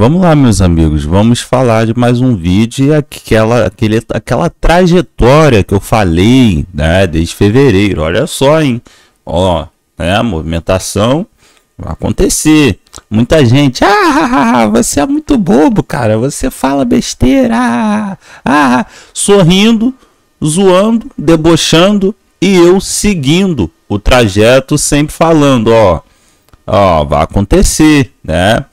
Vamos lá, meus amigos, vamos falar de mais um vídeo e aquela, aquele, aquela trajetória que eu falei né, desde fevereiro. Olha só, hein? Ó, né, movimentação vai acontecer. Muita gente, ah, você é muito bobo, cara, você fala besteira, ah, sorrindo, zoando, debochando e eu seguindo o trajeto sempre falando, ó, ó, vai acontecer, né?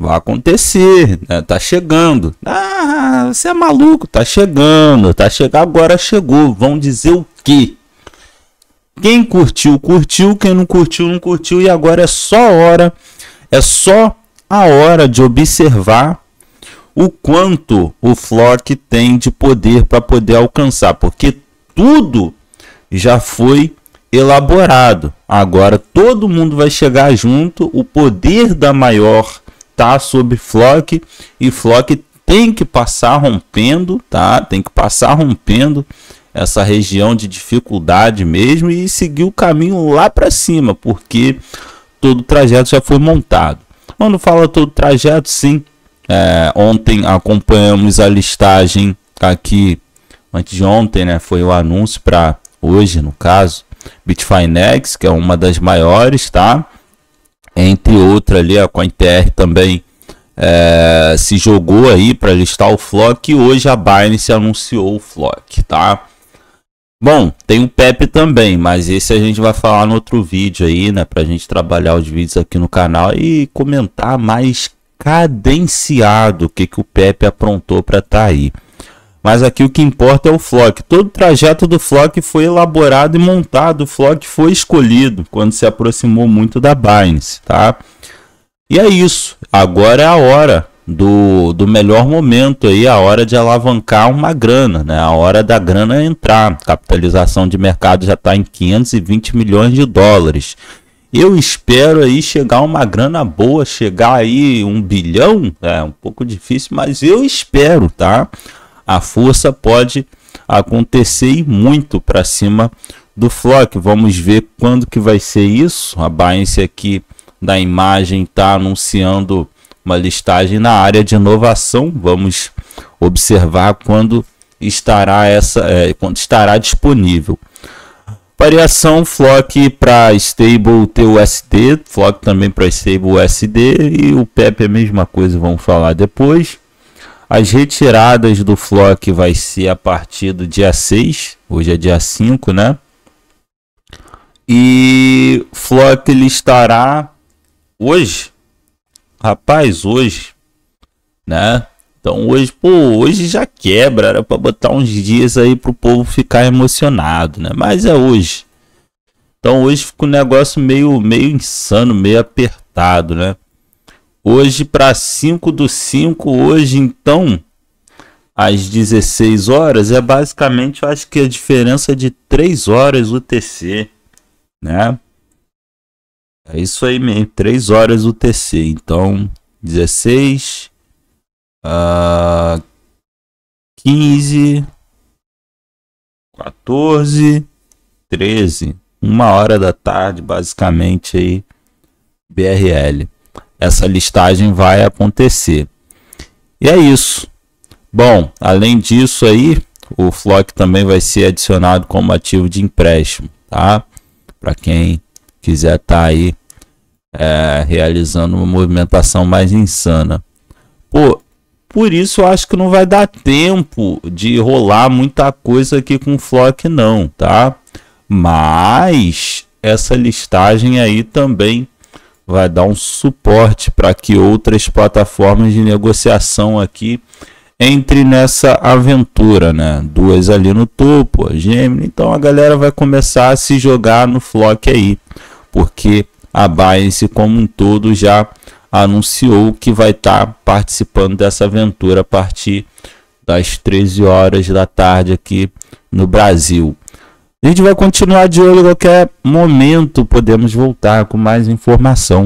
vai acontecer, né? tá chegando. Ah, você é maluco, tá chegando, tá chegando, agora chegou. Vão dizer o quê? Quem curtiu, curtiu, quem não curtiu, não curtiu, e agora é só hora, é só a hora de observar o quanto o Flock tem de poder para poder alcançar, porque tudo já foi elaborado. Agora todo mundo vai chegar junto, o poder da maior está sob Flock e Flock tem que passar rompendo, tá? Tem que passar rompendo essa região de dificuldade mesmo e seguir o caminho lá para cima, porque todo o trajeto já foi montado. Quando fala todo o trajeto, sim. É, ontem acompanhamos a listagem aqui, antes de ontem, né? Foi o anúncio para hoje, no caso, Bitfinex, que é uma das maiores, tá? entre outra ali, a CoinTR também é, se jogou aí para listar o Flock e hoje a Binance anunciou o Flock, tá? Bom, tem o Pepe também, mas esse a gente vai falar no outro vídeo aí, né? para a gente trabalhar os vídeos aqui no canal e comentar mais cadenciado o que, que o Pepe aprontou para tá aí. Mas aqui o que importa é o Flock. Todo o trajeto do Flock foi elaborado e montado. O Flock foi escolhido quando se aproximou muito da Binance, tá? E é isso. Agora é a hora do, do melhor momento aí, a hora de alavancar uma grana, né? A hora da grana entrar. Capitalização de mercado já está em 520 milhões de dólares. Eu espero aí chegar uma grana boa, chegar aí um bilhão, é um pouco difícil, mas eu espero, tá? a força pode acontecer e muito para cima do Flock. Vamos ver quando que vai ser isso. A Binance aqui da imagem está anunciando uma listagem na área de inovação. Vamos observar quando estará essa, é, quando estará disponível. Variação Flock para Stable TUSD, Flock também para Stable USD e o PEP é a mesma coisa, vamos falar depois. As retiradas do Flock vai ser a partir do dia 6, hoje é dia 5, né? E Flock ele estará hoje, rapaz, hoje, né? Então hoje, pô, hoje já quebra, era para botar uns dias aí pro povo ficar emocionado, né? Mas é hoje. Então hoje fica um negócio meio meio insano, meio apertado, né? Hoje para 5 do 5, hoje então, às 16 horas, é basicamente, eu acho que a diferença é de 3 horas UTC, né? É isso aí mesmo, 3 horas UTC. Então, 16, uh, 15, 14, 13, uma hora da tarde, basicamente aí, BRL essa listagem vai acontecer. E é isso. Bom, além disso aí, o Flock também vai ser adicionado como ativo de empréstimo, tá? Para quem quiser estar tá aí é, realizando uma movimentação mais insana. Pô, por isso eu acho que não vai dar tempo de rolar muita coisa aqui com o Flock não, tá? Mas essa listagem aí também vai dar um suporte para que outras plataformas de negociação aqui entre nessa aventura, né? Duas ali no topo, a Gemini. Então a galera vai começar a se jogar no Flock aí, porque a Binance como um todo já anunciou que vai estar tá participando dessa aventura a partir das 13 horas da tarde aqui no Brasil. A gente vai continuar de olho A qualquer momento podemos voltar com mais informação.